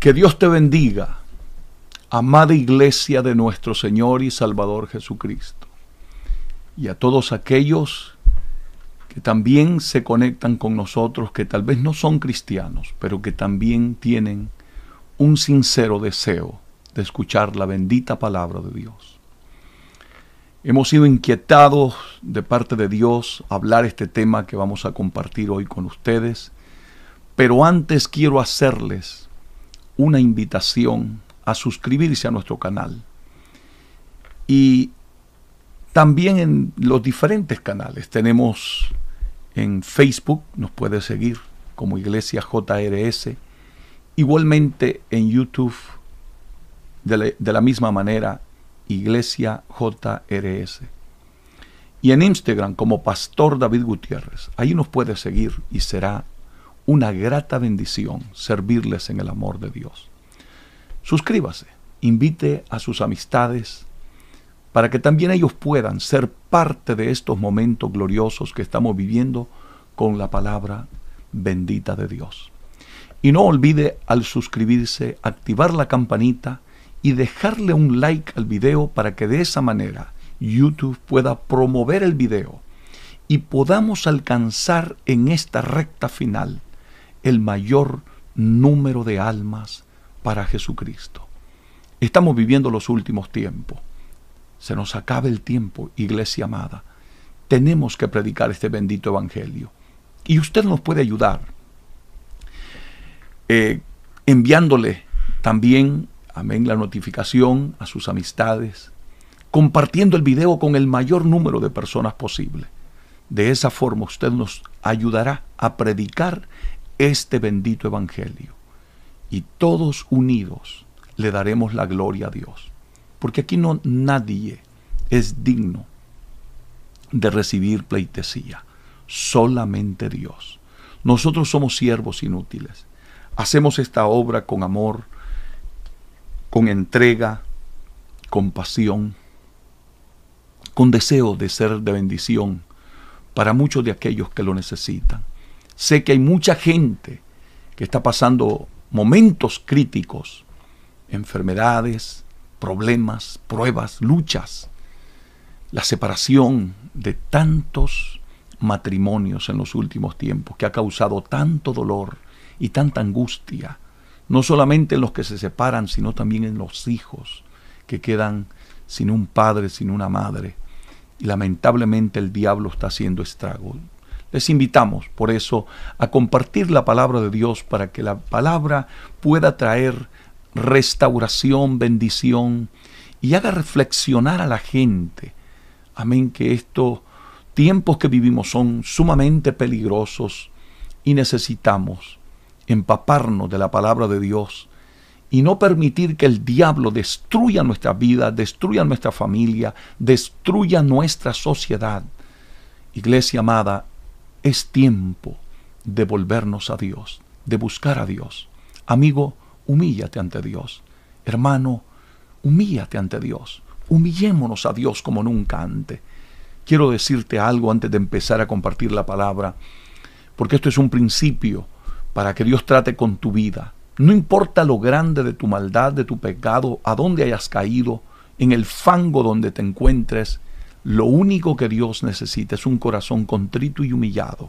Que Dios te bendiga, amada iglesia de nuestro Señor y Salvador Jesucristo, y a todos aquellos que también se conectan con nosotros, que tal vez no son cristianos, pero que también tienen un sincero deseo de escuchar la bendita palabra de Dios. Hemos sido inquietados de parte de Dios hablar este tema que vamos a compartir hoy con ustedes, pero antes quiero hacerles una invitación a suscribirse a nuestro canal. Y también en los diferentes canales. Tenemos en Facebook, nos puede seguir como Iglesia JRS. Igualmente en YouTube, de la, misma manera, Iglesia JRS. Y en Instagram como Pastor David Gutiérrez. Ahí nos puede seguir y será una grata bendición servirles en el amor de Dios. Suscríbase, invite a sus amistades para que también ellos puedan ser parte de estos momentos gloriosos que estamos viviendo con la palabra bendita de Dios. Y no olvide al suscribirse activar la campanita y dejarle un like al video para que de esa manera YouTube pueda promover el video y podamos alcanzar en esta recta final el mayor número de almas para Jesucristo. Estamos viviendo los últimos tiempos. Se nos acaba el tiempo, iglesia amada. Tenemos que predicar este bendito evangelio. Y usted nos puede ayudar eh, enviándole también, amén, la notificación a sus amistades, compartiendo el video con el mayor número de personas posible. De esa forma usted nos ayudará a predicar este bendito Evangelio. Y todos unidos le daremos la gloria a Dios. Porque aquí no nadie es digno de recibir pleitesía, solamente Dios. Nosotros somos siervos inútiles. Hacemos esta obra con amor, con entrega, con pasión, con deseo de ser de bendición para muchos de aquellos que lo necesitan. Sé que hay mucha gente que está pasando momentos críticos, enfermedades, problemas, pruebas, luchas, la separación de tantos matrimonios en los últimos tiempos que ha causado tanto dolor y tanta angustia, no solamente en los que se separan, sino también en los hijos que quedan sin un padre, sin una madre. Y lamentablemente el diablo está haciendo estragos. Les invitamos, por eso, a compartir la palabra de Dios para que la palabra pueda traer restauración, bendición y haga reflexionar a la gente. Amén, que estos tiempos que vivimos son sumamente peligrosos y necesitamos empaparnos de la palabra de Dios y no permitir que el diablo destruya nuestra vida, destruya nuestra familia, destruya nuestra sociedad. Iglesia amada, es tiempo de volvernos a Dios, de buscar a Dios. Amigo, humíllate ante Dios. Hermano, humíllate ante Dios. Humillémonos a Dios como nunca antes. Quiero decirte algo antes de empezar a compartir la palabra, porque esto es un principio para que Dios trate con tu vida. No importa lo grande de tu maldad, de tu pecado, a dónde hayas caído, en el fango donde te encuentres, lo único que Dios necesita es un corazón contrito y humillado.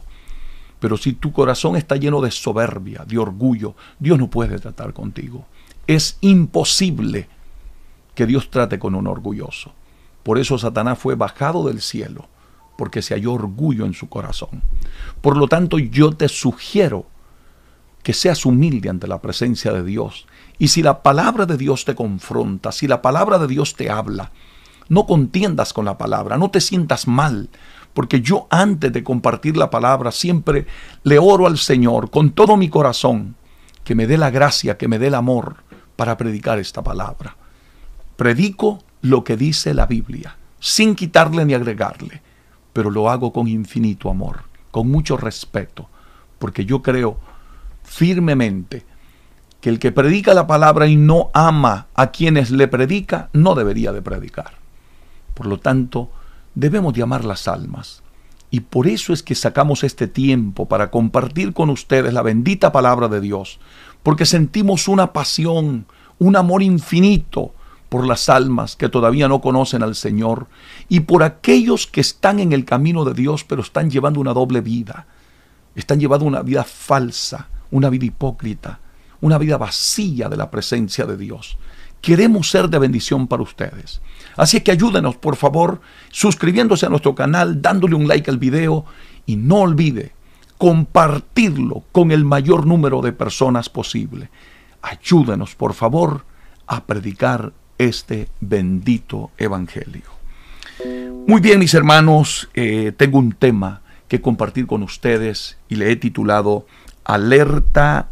Pero si tu corazón está lleno de soberbia, de orgullo, Dios no puede tratar contigo. Es imposible que Dios trate con un orgulloso. Por eso Satanás fue bajado del cielo, porque se halló orgullo en su corazón. Por lo tanto, yo te sugiero que seas humilde ante la presencia de Dios. Y si la palabra de Dios te confronta, si la palabra de Dios te habla, no contiendas con la palabra, no te sientas mal, porque yo antes de compartir la palabra siempre le oro al Señor con todo mi corazón, que me dé la gracia, que me dé el amor para predicar esta palabra. Predico lo que dice la Biblia, sin quitarle ni agregarle, pero lo hago con infinito amor, con mucho respeto, porque yo creo firmemente que el que predica la palabra y no ama a quienes le predica, no debería de predicar. Por lo tanto, debemos llamar las almas. Y por eso es que sacamos este tiempo para compartir con ustedes la bendita palabra de Dios, porque sentimos una pasión, un amor infinito por las almas que todavía no conocen al Señor y por aquellos que están en el camino de Dios pero están llevando una doble vida, están llevando una vida falsa, una vida hipócrita, una vida vacía de la presencia de Dios. Queremos ser de bendición para ustedes. Así que ayúdenos, por favor, suscribiéndose a nuestro canal, dándole un like al video y no olvide compartirlo con el mayor número de personas posible. Ayúdenos, por favor, a predicar este bendito evangelio. Muy bien, mis hermanos, eh, tengo un tema que compartir con ustedes y le he titulado Alerta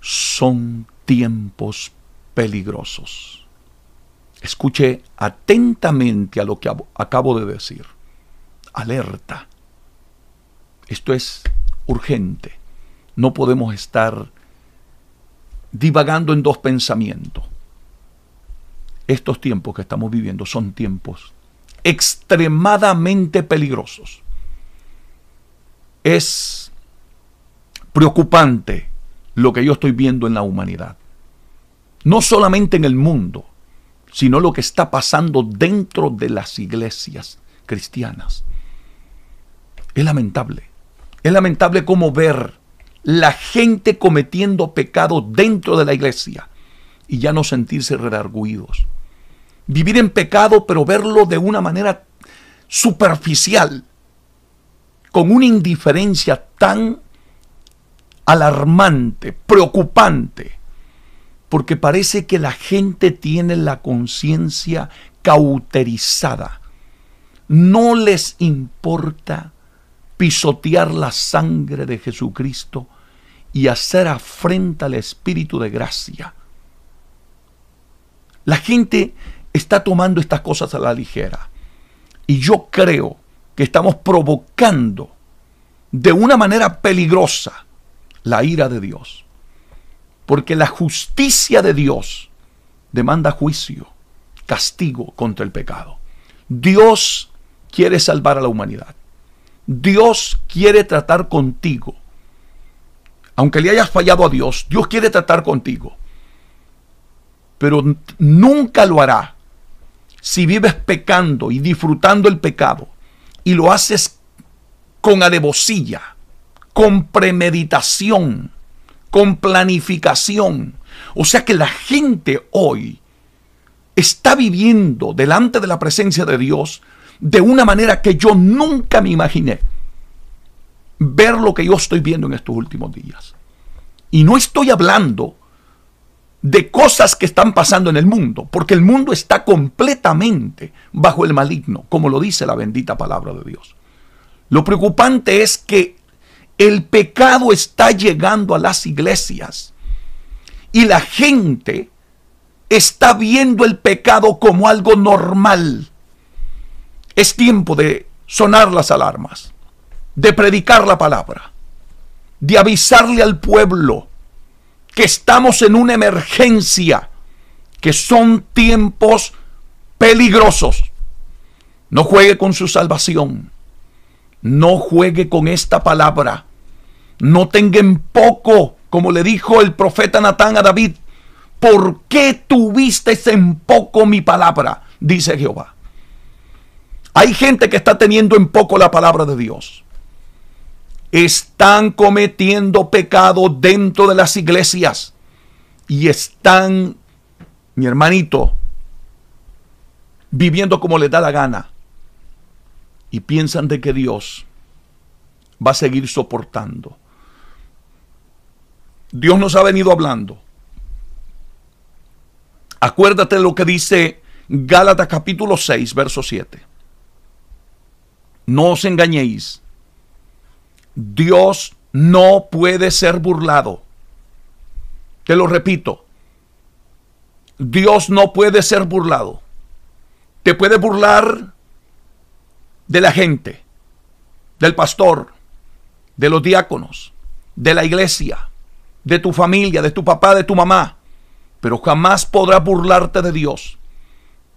son tiempos peligrosos. Escuche atentamente a lo que acabo de decir. Alerta. Esto es urgente. No podemos estar divagando en dos pensamientos. Estos tiempos que estamos viviendo son tiempos extremadamente peligrosos. Es preocupante lo que yo estoy viendo en la humanidad no solamente en el mundo, sino lo que está pasando dentro de las iglesias cristianas. Es lamentable. Es lamentable cómo ver la gente cometiendo pecado dentro de la iglesia y ya no sentirse redarguidos. Vivir en pecado, pero verlo de una manera superficial, con una indiferencia tan alarmante, preocupante, porque parece que la gente tiene la conciencia cauterizada. No les importa pisotear la sangre de Jesucristo y hacer afrenta al Espíritu de gracia. La gente está tomando estas cosas a la ligera. Y yo creo que estamos provocando de una manera peligrosa la ira de Dios porque la justicia de Dios demanda juicio, castigo contra el pecado. Dios quiere salvar a la humanidad. Dios quiere tratar contigo. Aunque le hayas fallado a Dios, Dios quiere tratar contigo. Pero nunca lo hará si vives pecando y disfrutando el pecado y lo haces con alevosía, con premeditación, con planificación. O sea que la gente hoy está viviendo delante de la presencia de Dios de una manera que yo nunca me imaginé. Ver lo que yo estoy viendo en estos últimos días. Y no estoy hablando de cosas que están pasando en el mundo, porque el mundo está completamente bajo el maligno, como lo dice la bendita palabra de Dios. Lo preocupante es que el pecado está llegando a las iglesias y la gente está viendo el pecado como algo normal. Es tiempo de sonar las alarmas, de predicar la palabra, de avisarle al pueblo que estamos en una emergencia, que son tiempos peligrosos. No juegue con su salvación, no juegue con esta palabra no tengan poco, como le dijo el profeta Natán a David. ¿Por qué tuviste en poco mi palabra? Dice Jehová. Hay gente que está teniendo en poco la palabra de Dios. Están cometiendo pecado dentro de las iglesias. Y están, mi hermanito, viviendo como les da la gana. Y piensan de que Dios va a seguir soportando. Dios nos ha venido hablando. Acuérdate lo que dice Gálatas capítulo 6, verso 7. No os engañéis. Dios no puede ser burlado. Te lo repito. Dios no puede ser burlado. Te puede burlar de la gente, del pastor, de los diáconos, de la iglesia, de tu familia, de tu papá, de tu mamá, pero jamás podrás burlarte de Dios.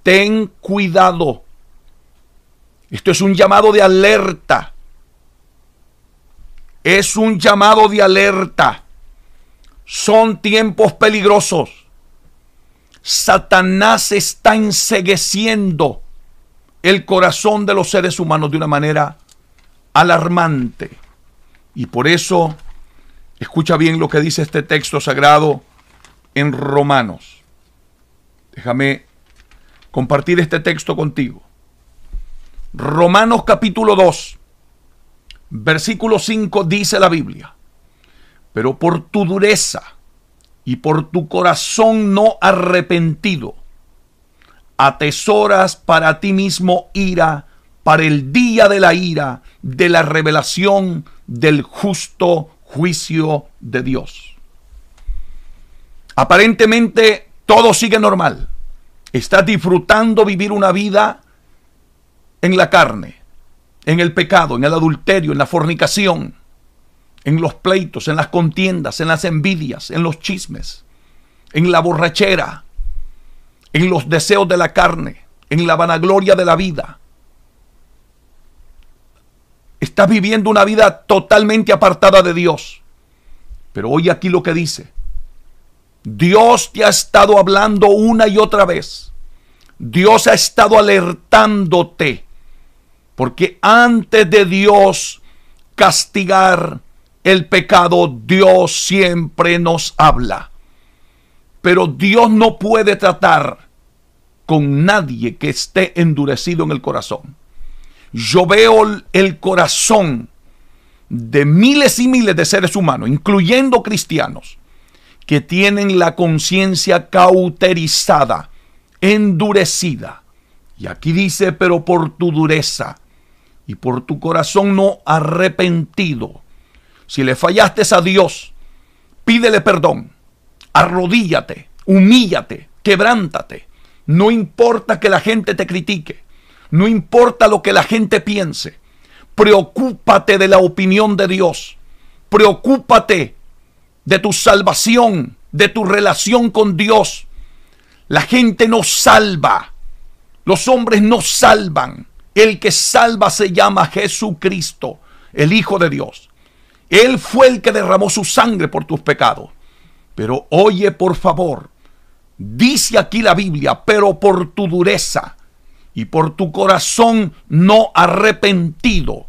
Ten cuidado. Esto es un llamado de alerta. Es un llamado de alerta. Son tiempos peligrosos. Satanás está ensegueciendo el corazón de los seres humanos de una manera alarmante. Y por eso Escucha bien lo que dice este texto sagrado en Romanos. Déjame compartir este texto contigo. Romanos capítulo 2, versículo 5 dice la Biblia, pero por tu dureza y por tu corazón no arrepentido, atesoras para ti mismo ira para el día de la ira, de la revelación del justo juicio de Dios. Aparentemente todo sigue normal. Estás disfrutando vivir una vida en la carne, en el pecado, en el adulterio, en la fornicación, en los pleitos, en las contiendas, en las envidias, en los chismes, en la borrachera, en los deseos de la carne, en la vanagloria de la vida, Estás viviendo una vida totalmente apartada de Dios. Pero oye aquí lo que dice. Dios te ha estado hablando una y otra vez. Dios ha estado alertándote. Porque antes de Dios castigar el pecado, Dios siempre nos habla. Pero Dios no puede tratar con nadie que esté endurecido en el corazón yo veo el corazón de miles y miles de seres humanos, incluyendo cristianos, que tienen la conciencia cauterizada, endurecida. Y aquí dice, pero por tu dureza y por tu corazón no arrepentido, si le fallaste a Dios, pídele perdón, arrodíllate, humíllate, quebrántate. No importa que la gente te critique, no importa lo que la gente piense. Preocúpate de la opinión de Dios. Preocúpate de tu salvación, de tu relación con Dios. La gente no salva. Los hombres no salvan. El que salva se llama Jesucristo, el Hijo de Dios. Él fue el que derramó su sangre por tus pecados. Pero oye, por favor, dice aquí la Biblia, pero por tu dureza y por tu corazón no arrepentido.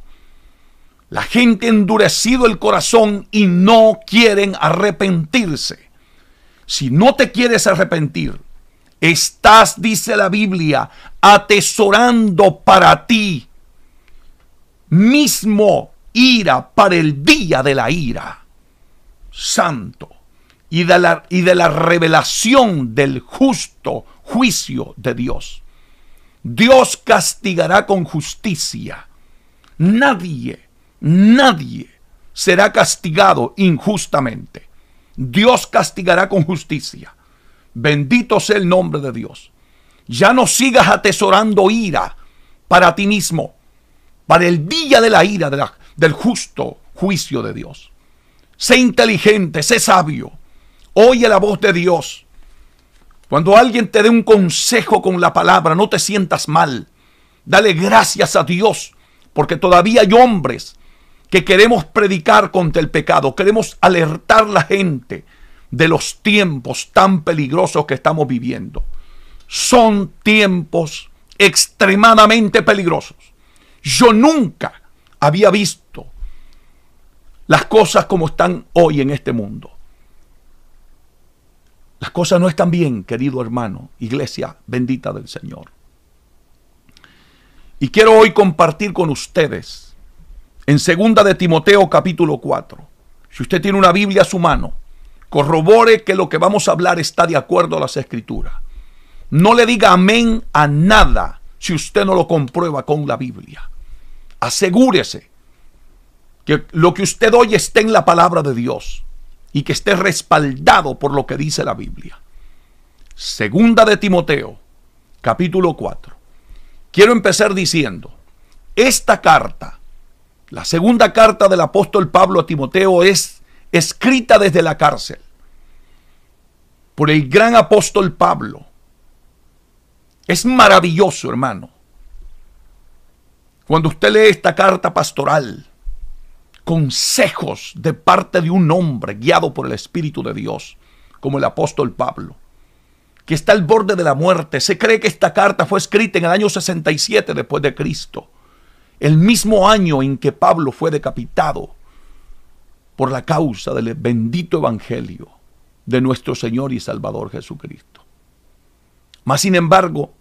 La gente ha endurecido el corazón y no quieren arrepentirse. Si no te quieres arrepentir, estás, dice la Biblia, atesorando para ti mismo ira para el día de la ira. Santo. Y de la, y de la revelación del justo juicio de Dios. Dios castigará con justicia. Nadie, nadie será castigado injustamente. Dios castigará con justicia. Bendito sea el nombre de Dios. Ya no sigas atesorando ira para ti mismo, para el día de la ira del justo juicio de Dios. Sé inteligente, sé sabio. Oye la voz de Dios cuando alguien te dé un consejo con la palabra, no te sientas mal. Dale gracias a Dios, porque todavía hay hombres que queremos predicar contra el pecado, queremos alertar a la gente de los tiempos tan peligrosos que estamos viviendo. Son tiempos extremadamente peligrosos. Yo nunca había visto las cosas como están hoy en este mundo. Las cosas no están bien, querido hermano, iglesia bendita del Señor. Y quiero hoy compartir con ustedes en segunda de Timoteo capítulo 4. Si usted tiene una Biblia a su mano, corrobore que lo que vamos a hablar está de acuerdo a las escrituras. No le diga amén a nada si usted no lo comprueba con la Biblia. Asegúrese que lo que usted oye esté en la palabra de Dios y que esté respaldado por lo que dice la Biblia. Segunda de Timoteo, capítulo 4. Quiero empezar diciendo, esta carta, la segunda carta del apóstol Pablo a Timoteo es escrita desde la cárcel por el gran apóstol Pablo. Es maravilloso, hermano. Cuando usted lee esta carta pastoral, consejos de parte de un hombre guiado por el Espíritu de Dios, como el apóstol Pablo, que está al borde de la muerte. Se cree que esta carta fue escrita en el año 67 después de Cristo, el mismo año en que Pablo fue decapitado por la causa del bendito Evangelio de nuestro Señor y Salvador Jesucristo. Mas, sin embargo,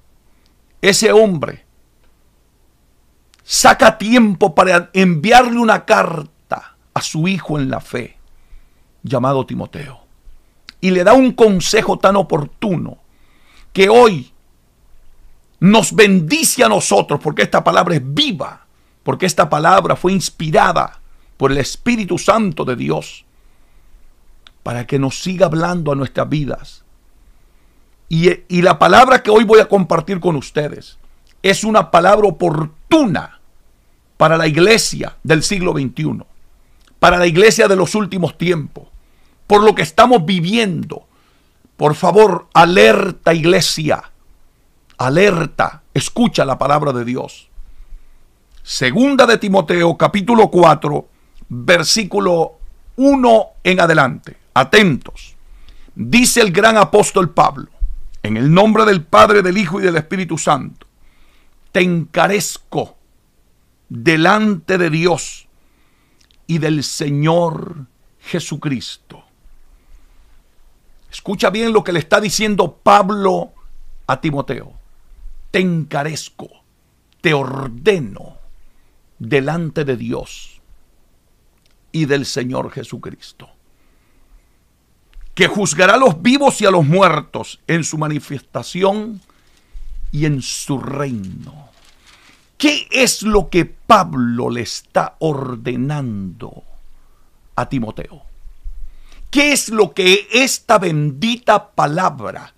ese hombre saca tiempo para enviarle una carta a su hijo en la fe, llamado Timoteo, y le da un consejo tan oportuno que hoy nos bendice a nosotros, porque esta palabra es viva, porque esta palabra fue inspirada por el Espíritu Santo de Dios, para que nos siga hablando a nuestras vidas. Y, la palabra que hoy voy a compartir con ustedes es una palabra oportuna para la iglesia del siglo XXI para la iglesia de los últimos tiempos, por lo que estamos viviendo. Por favor, alerta iglesia, alerta, escucha la palabra de Dios. Segunda de Timoteo capítulo 4, versículo 1 en adelante. Atentos. Dice el gran apóstol Pablo, en el nombre del Padre, del Hijo y del Espíritu Santo, te encarezco delante de Dios y del Señor Jesucristo. Escucha bien lo que le está diciendo Pablo a Timoteo. Te encarezco, te ordeno delante de Dios y del Señor Jesucristo, que juzgará a los vivos y a los muertos en su manifestación y en su reino. ¿Qué es lo que Pablo le está ordenando a Timoteo? ¿Qué es lo que esta bendita palabra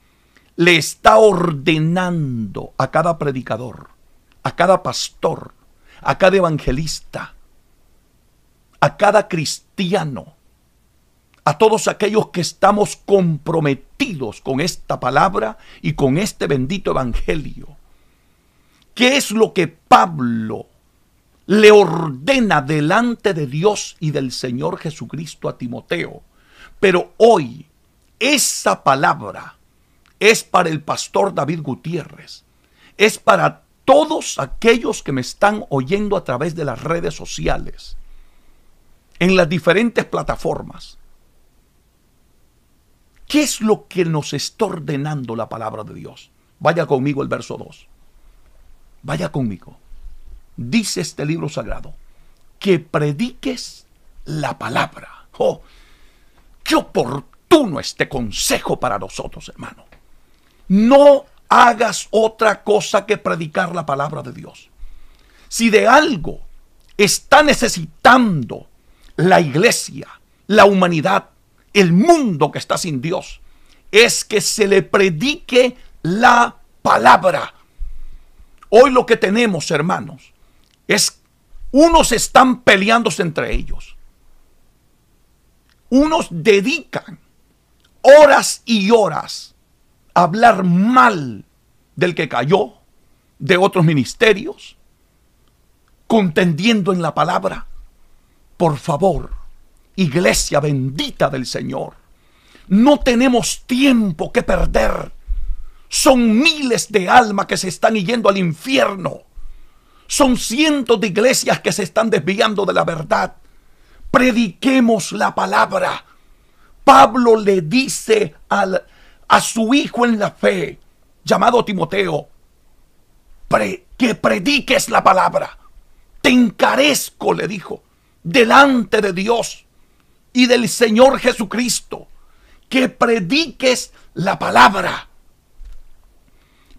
le está ordenando a cada predicador, a cada pastor, a cada evangelista, a cada cristiano, a todos aquellos que estamos comprometidos con esta palabra y con este bendito evangelio? ¿Qué es lo que Pablo le ordena delante de Dios y del Señor Jesucristo a Timoteo? Pero hoy esa palabra es para el pastor David Gutiérrez, es para todos aquellos que me están oyendo a través de las redes sociales, en las diferentes plataformas. ¿Qué es lo que nos está ordenando la palabra de Dios? Vaya conmigo el verso 2. Vaya conmigo. Dice este libro sagrado que prediques la palabra. Oh, qué oportuno este consejo para nosotros, hermano. No hagas otra cosa que predicar la palabra de Dios. Si de algo está necesitando la iglesia, la humanidad, el mundo que está sin Dios, es que se le predique la palabra. Hoy lo que tenemos, hermanos, es unos están peleándose entre ellos. Unos dedican horas y horas a hablar mal del que cayó, de otros ministerios, contendiendo en la palabra. Por favor, iglesia bendita del Señor, no tenemos tiempo que perder son miles de almas que se están yendo al infierno. Son cientos de iglesias que se están desviando de la verdad. Prediquemos la palabra. Pablo le dice a su hijo en la fe, llamado Timoteo, que prediques la palabra. Te encarezco, le dijo, delante de Dios y del Señor Jesucristo, que prediques la palabra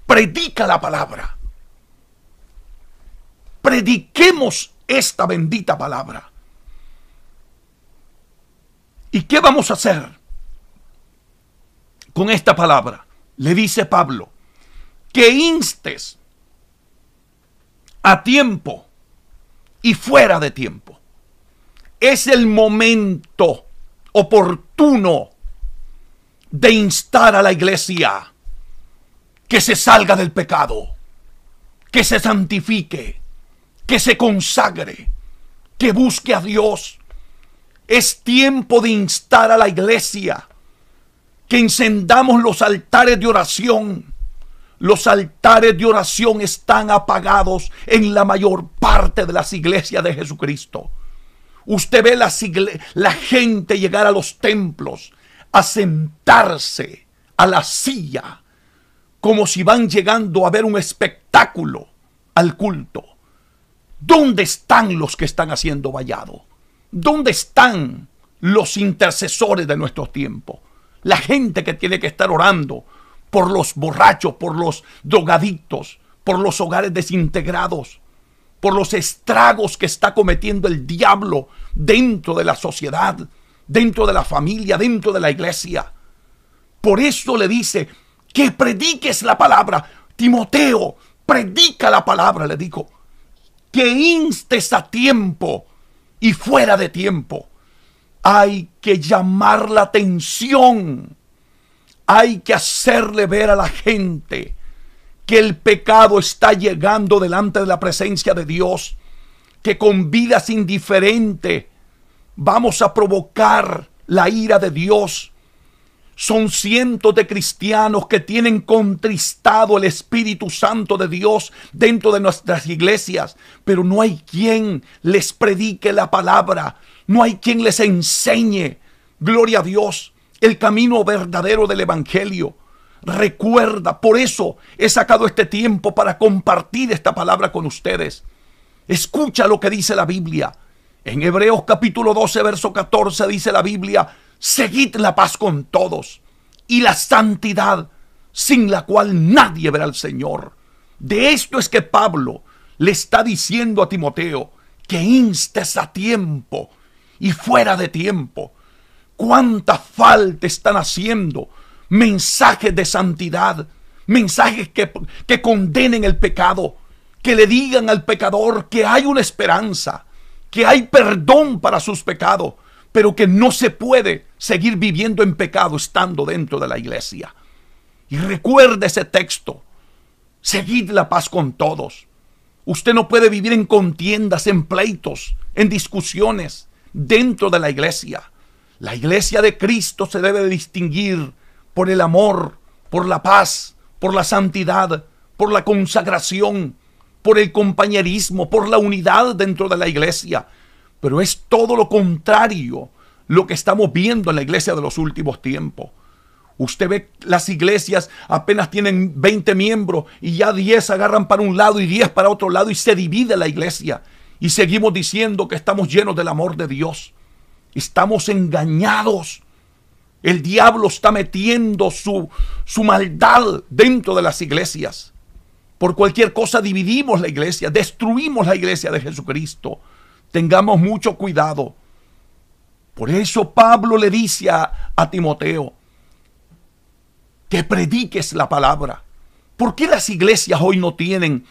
predica la palabra. Prediquemos esta bendita palabra. ¿Y qué vamos a hacer con esta palabra? Le dice Pablo, que instes a tiempo y fuera de tiempo. Es el momento oportuno de instar a la iglesia que se salga del pecado, que se santifique, que se consagre, que busque a Dios. Es tiempo de instar a la iglesia que encendamos los altares de oración. Los altares de oración están apagados en la mayor parte de las iglesias de Jesucristo. Usted ve la gente llegar a los templos, a sentarse a la silla como si van llegando a ver un espectáculo al culto. ¿Dónde están los que están haciendo vallado? ¿Dónde están los intercesores de nuestro tiempo? La gente que tiene que estar orando por los borrachos, por los drogadictos, por los hogares desintegrados, por los estragos que está cometiendo el diablo dentro de la sociedad, dentro de la familia, dentro de la iglesia. Por eso le dice, que prediques la palabra. Timoteo, predica la palabra, le digo. Que instes a tiempo y fuera de tiempo. Hay que llamar la atención. Hay que hacerle ver a la gente que el pecado está llegando delante de la presencia de Dios, que con vidas indiferentes vamos a provocar la ira de Dios son cientos de cristianos que tienen contristado el Espíritu Santo de Dios dentro de nuestras iglesias, pero no hay quien les predique la palabra, no hay quien les enseñe, gloria a Dios, el camino verdadero del Evangelio. Recuerda, por eso he sacado este tiempo para compartir esta palabra con ustedes. Escucha lo que dice la Biblia. En Hebreos capítulo 12, verso 14 dice la Biblia, Seguid la paz con todos y la santidad, sin la cual nadie verá al Señor. De esto es que Pablo le está diciendo a Timoteo que instes a tiempo y fuera de tiempo. Cuánta falta están haciendo mensajes de santidad, mensajes que, que condenen el pecado, que le digan al pecador que hay una esperanza, que hay perdón para sus pecados pero que no se puede seguir viviendo en pecado estando dentro de la iglesia. Y recuerde ese texto. Seguid la paz con todos. Usted no puede vivir en contiendas, en pleitos, en discusiones dentro de la iglesia. La iglesia de Cristo se debe distinguir por el amor, por la paz, por la santidad, por la consagración, por el compañerismo, por la unidad dentro de la iglesia, pero es todo lo contrario lo que estamos viendo en la iglesia de los últimos tiempos. Usted ve las iglesias apenas tienen 20 miembros y ya 10 agarran para un lado y 10 para otro lado y se divide la iglesia. Y seguimos diciendo que estamos llenos del amor de Dios. Estamos engañados. El diablo está metiendo su, su maldad dentro de las iglesias. Por cualquier cosa dividimos la iglesia, destruimos la iglesia de Jesucristo. Tengamos mucho cuidado. Por eso Pablo le dice a, Timoteo que prediques la palabra. ¿Por qué las iglesias hoy no tienen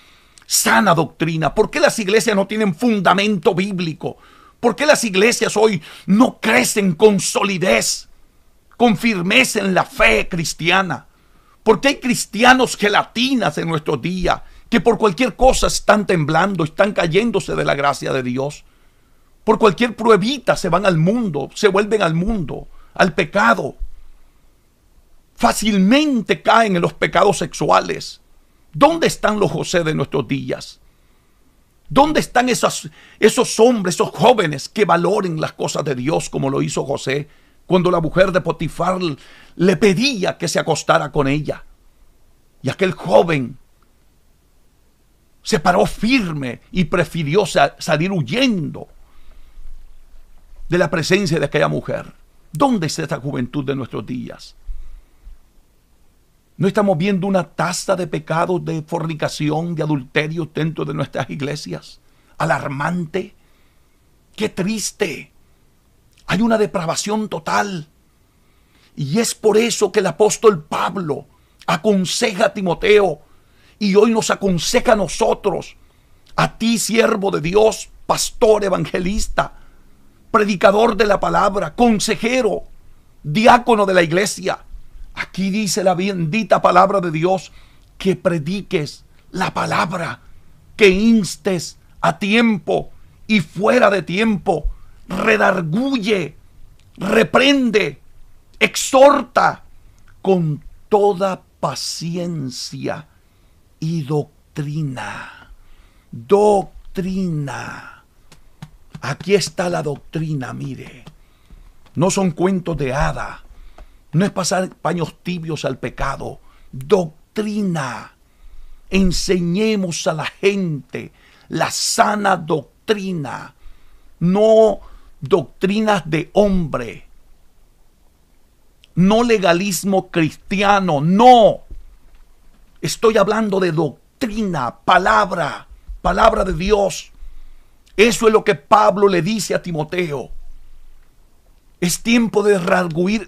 sana doctrina? ¿Por qué las iglesias no tienen fundamento bíblico? ¿Por qué las iglesias hoy no crecen con solidez, con firmeza en la fe cristiana? ¿Por qué hay cristianos gelatinas en nuestro día, que por cualquier cosa están temblando, están cayéndose de la gracia de Dios? Por cualquier pruebita se van al mundo, se vuelven al mundo, al pecado. Fácilmente caen en los pecados sexuales. ¿Dónde están los José de nuestros días? ¿Dónde están esos, esos hombres, esos jóvenes que valoren las cosas de Dios como lo hizo José cuando la mujer de Potifar le pedía que se acostara con ella? Y aquel joven se paró firme y prefirió salir huyendo de la presencia de aquella mujer. ¿Dónde está esta juventud de nuestros días? ¿No estamos viendo una tasa de pecados, de fornicación, de adulterio dentro de nuestras iglesias? Alarmante. Qué triste. Hay una depravación total. Y es por eso que el apóstol Pablo aconseja a Timoteo y hoy nos aconseja a nosotros, a ti siervo de Dios, pastor evangelista, predicador de la palabra, consejero, diácono de la iglesia. Aquí dice la bendita palabra de Dios que prediques la palabra, que instes a tiempo y fuera de tiempo, redarguye, reprende, exhorta con toda paciencia y doctrina. Doctrina. Aquí está la doctrina, mire. No son cuentos de hada. No es pasar paños tibios al pecado. Doctrina. Enseñemos a la gente la sana doctrina. No doctrinas de hombre. No legalismo cristiano. No. Estoy hablando de doctrina, palabra, palabra de Dios. Eso es lo que Pablo le dice a Timoteo. Es tiempo de, redarguir,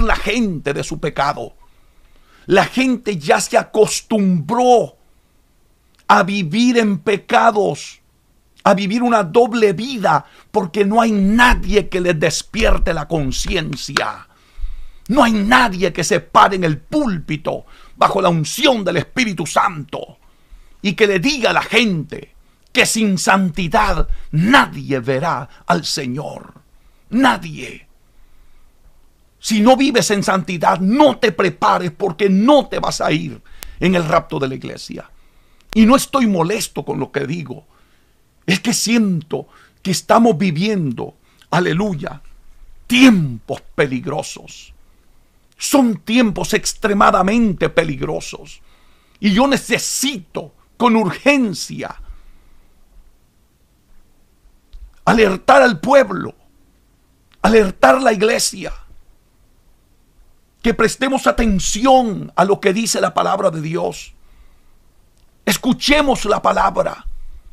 la gente de su pecado. La gente ya se acostumbró a vivir en pecados, a vivir una doble vida, porque no hay nadie que le despierte la conciencia. No hay nadie que se pare en el púlpito bajo la unción del Espíritu Santo y que le diga a la gente, que sin santidad nadie verá al Señor. Nadie. Si no vives en santidad, no te prepares porque no te vas a ir en el rapto de la iglesia. Y no estoy molesto con lo que digo. Es que siento que estamos viviendo, aleluya, tiempos peligrosos. Son tiempos extremadamente peligrosos. Y yo necesito con urgencia alertar al pueblo, alertar la iglesia, que prestemos atención a lo que dice la palabra de Dios. Escuchemos la palabra.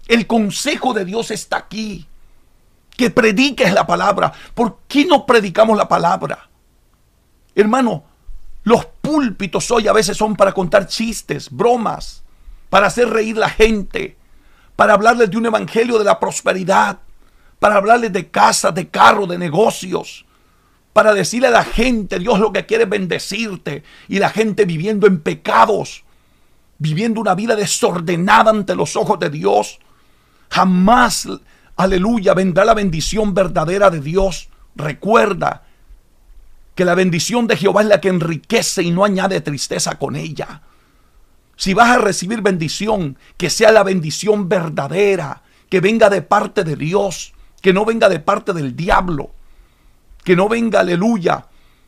El consejo de Dios está aquí. Que prediques la palabra. ¿Por qué no predicamos la palabra? Hermano, los púlpitos hoy a veces son para contar chistes, bromas, para hacer reír la gente, para hablarles de un evangelio de la prosperidad, para hablarles de casa, de carro, de negocios, para decirle a la gente, Dios lo que quiere es bendecirte, y la gente viviendo en pecados, viviendo una vida desordenada ante los ojos de Dios. Jamás, aleluya, vendrá la bendición verdadera de Dios. Recuerda que la bendición de Jehová es la que enriquece y no añade tristeza con ella. Si vas a recibir bendición, que sea la bendición verdadera, que venga de parte de Dios que no venga de parte del diablo, que no venga, aleluya,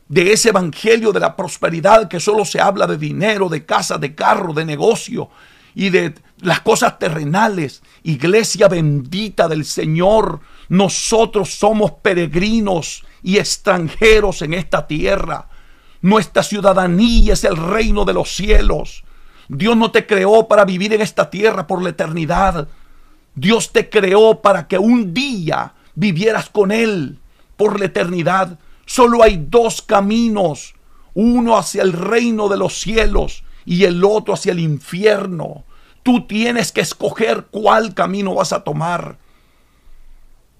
de ese evangelio de la prosperidad que solo se habla de dinero, de casa, de carro, de negocio y de las cosas terrenales. Iglesia bendita del Señor, nosotros somos peregrinos y extranjeros en esta tierra. Nuestra ciudadanía es el reino de los cielos. Dios no te creó para vivir en esta tierra por la eternidad. Dios te creó para que un día vivieras con Él por la eternidad. Solo hay dos caminos, uno hacia el reino de los cielos y el otro hacia el infierno. Tú tienes que escoger cuál camino vas a tomar.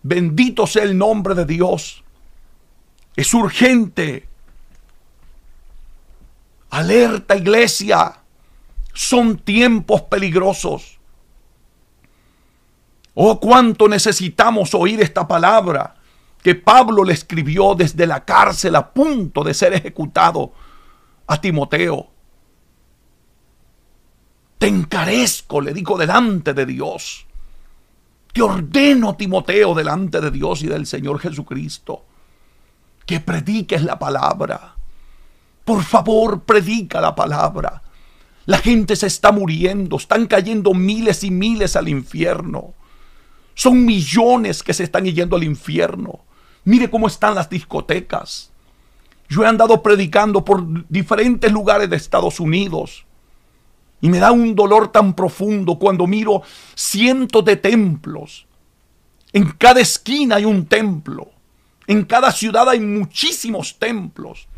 Bendito sea el nombre de Dios. Es urgente. Alerta iglesia. Son tiempos peligrosos. Oh, cuánto necesitamos oír esta palabra que Pablo le escribió desde la cárcel a punto de ser ejecutado a Timoteo. Te encarezco, le digo, delante de Dios. Te ordeno, Timoteo, delante de Dios y del Señor Jesucristo, que prediques la palabra. Por favor, predica la palabra. La gente se está muriendo, están cayendo miles y miles al infierno. Son millones que se están yendo al infierno. Mire cómo están las discotecas. Yo he andado predicando por diferentes lugares de Estados Unidos. Y me da un dolor tan profundo cuando miro cientos de templos. En cada esquina hay un templo. En cada ciudad hay muchísimos templos.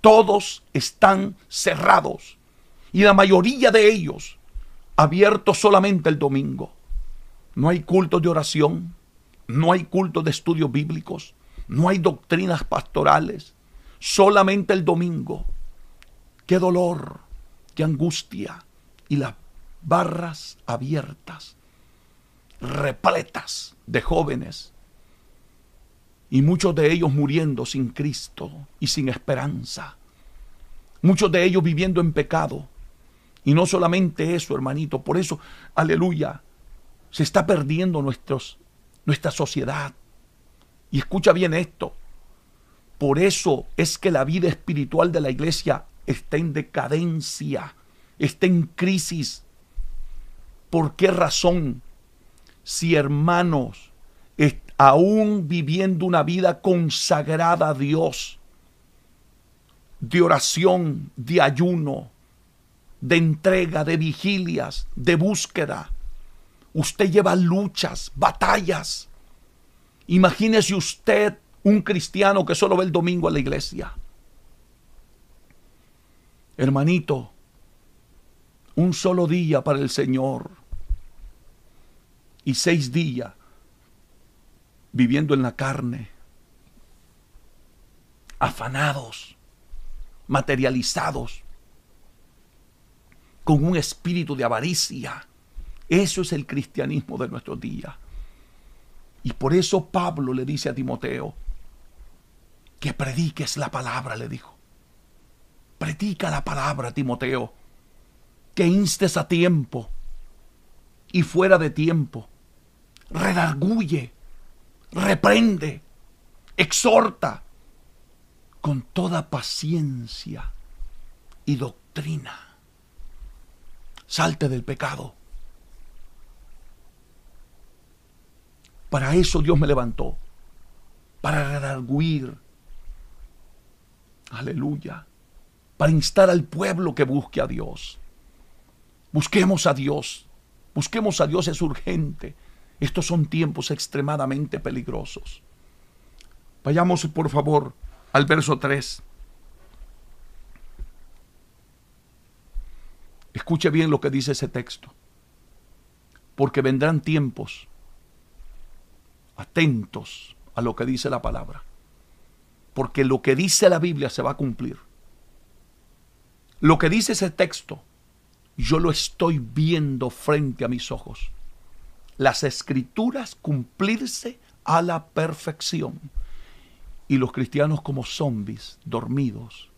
Todos están cerrados. Y la mayoría de ellos abiertos solamente el domingo. No hay culto de oración, no hay culto de estudios bíblicos, no hay doctrinas pastorales, solamente el domingo. Qué dolor, qué angustia y las barras abiertas, repletas de jóvenes y muchos de ellos muriendo sin Cristo y sin esperanza. Muchos de ellos viviendo en pecado. Y no solamente eso, hermanito, por eso, aleluya, se está perdiendo nuestra sociedad. Y escucha bien esto. Por eso es que la vida espiritual de la iglesia está en decadencia, está en crisis. ¿Por qué razón? Si hermanos, aún viviendo una vida consagrada a Dios, de oración, de ayuno, de entrega, de vigilias, de búsqueda, Usted lleva luchas, batallas. Imagínese usted un cristiano que solo ve el domingo a la iglesia. Hermanito, un solo día para el Señor y seis días viviendo en la carne, afanados, materializados, con un espíritu de avaricia eso es el cristianismo de nuestro día Y por eso Pablo le dice a Timoteo, que prediques la palabra, le dijo. Predica la palabra, Timoteo, que instes a tiempo y fuera de tiempo. Redarguye, reprende, exhorta con toda paciencia y doctrina. Salte del pecado Para eso Dios me levantó. Para redarguir. Aleluya. Para instar al pueblo que busque a Dios. Busquemos a Dios. Busquemos a Dios es urgente. Estos son tiempos extremadamente peligrosos. Vayamos por favor al verso 3. Escuche bien lo que dice ese texto. Porque vendrán tiempos atentos a lo que dice la palabra. Porque lo que dice la Biblia se va a cumplir. Lo que dice ese texto, yo lo estoy viendo frente a mis ojos. Las escrituras cumplirse a la perfección. Y los cristianos como zombies, dormidos,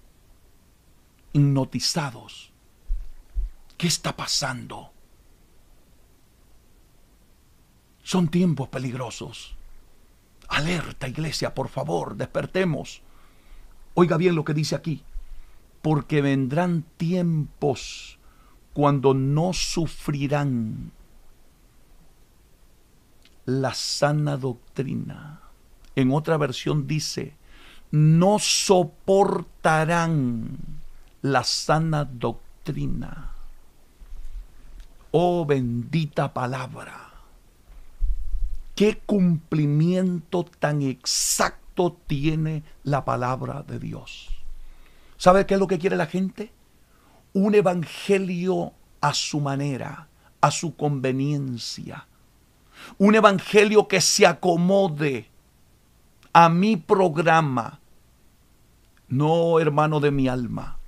hipnotizados. ¿Qué está pasando? Son tiempos peligrosos. Alerta, iglesia, por favor, despertemos. Oiga bien lo que dice aquí. Porque vendrán tiempos cuando no sufrirán la sana doctrina. En otra versión dice, no soportarán la sana doctrina. Oh bendita palabra qué cumplimiento tan exacto tiene la palabra de Dios. ¿Sabe qué es lo que quiere la gente? Un evangelio a su manera, a su conveniencia. Un evangelio que se acomode a mi programa. No, hermano de mi alma.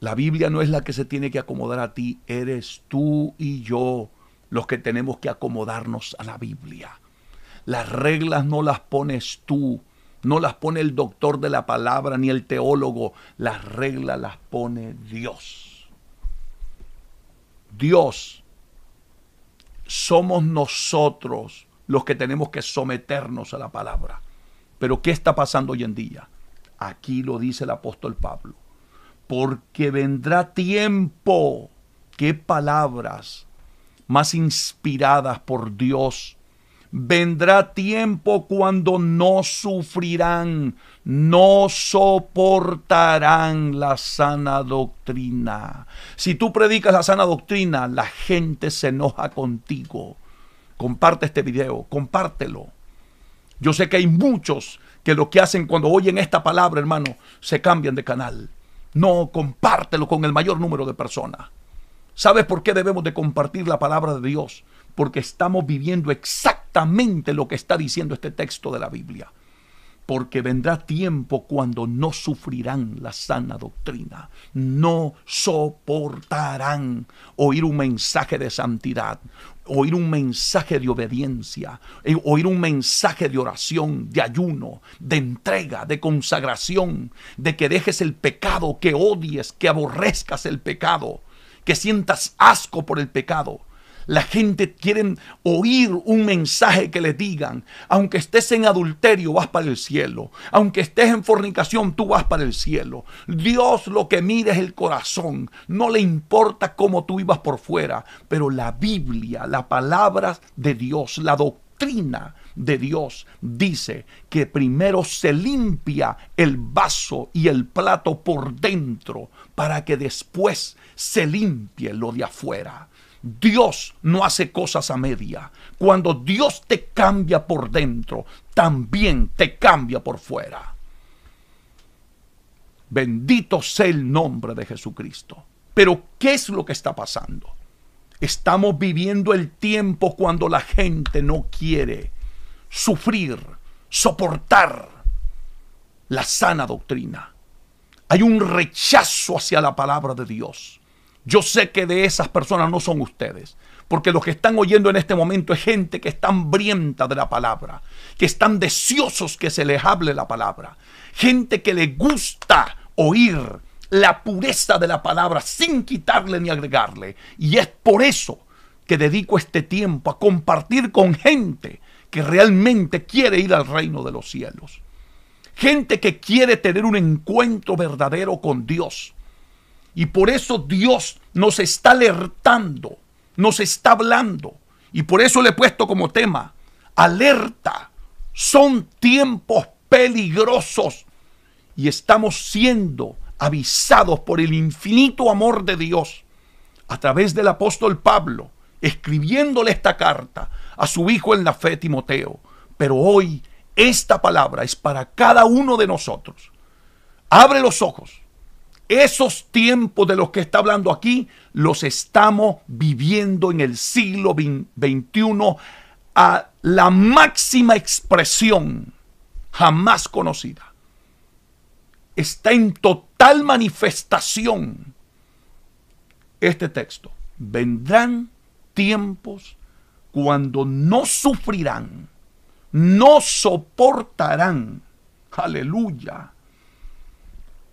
La Biblia no es la que se tiene que acomodar a ti, eres tú y yo los que tenemos que acomodarnos a la Biblia. Las reglas no las pones tú, no las pone el doctor de la palabra ni el teólogo, las reglas las pone Dios. Dios, somos nosotros los que tenemos que someternos a la palabra. Pero ¿qué está pasando hoy en día? Aquí lo dice el apóstol Pablo. Porque vendrá tiempo. ¿Qué palabras? más inspiradas por Dios. Vendrá tiempo cuando no sufrirán, no soportarán la sana doctrina. Si tú predicas la sana doctrina, la gente se enoja contigo. Comparte este video, compártelo. Yo sé que hay muchos que lo que hacen cuando oyen esta palabra, hermano, se cambian de canal. No, compártelo con el mayor número de personas. ¿Sabes por qué debemos de compartir la palabra de Dios? Porque estamos viviendo exactamente lo que está diciendo este texto de la Biblia. Porque vendrá tiempo cuando no sufrirán la sana doctrina, no soportarán oír un mensaje de santidad, oír un mensaje de obediencia, eh, oír un mensaje de oración, de ayuno, de entrega, de consagración, de que dejes el pecado, que odies, que aborrezcas el pecado que sientas asco por el pecado. La gente quiere oír un mensaje que le digan, aunque estés en adulterio vas para el cielo, aunque estés en fornicación tú vas para el cielo. Dios lo que mira es el corazón, no le importa cómo tú ibas por fuera, pero la Biblia, la palabra de Dios, la doctrina, doctrina de Dios dice que primero se limpia el vaso y el plato por dentro para que después se limpie lo de afuera. Dios no hace cosas a media. Cuando Dios te cambia por dentro, también te cambia por fuera. Bendito sea el nombre de Jesucristo. Pero ¿qué es lo que está pasando? Estamos viviendo el tiempo cuando la gente no quiere sufrir, soportar la sana doctrina. Hay un rechazo hacia la palabra de Dios. Yo sé que de esas personas no son ustedes, porque los que están oyendo en este momento es gente que está hambrienta de la palabra, que están deseosos que se les hable la palabra, gente que le gusta oír la pureza de la palabra sin quitarle ni agregarle. Y es por eso que dedico este tiempo a compartir con gente que realmente quiere ir al reino de los cielos. Gente que quiere tener un encuentro verdadero con Dios. Y por eso Dios nos está alertando, nos está hablando. Y por eso le he puesto como tema, alerta, son tiempos peligrosos y estamos siendo avisados por el infinito amor de Dios, a través del apóstol Pablo, escribiéndole esta carta a su hijo en la fe Timoteo. Pero hoy esta palabra es para cada uno de nosotros. Abre los ojos. Esos tiempos de los que está hablando aquí los estamos viviendo en el siglo XXI a la máxima expresión jamás conocida. Está en total tal manifestación. Este texto, vendrán tiempos cuando no sufrirán, no soportarán, aleluya,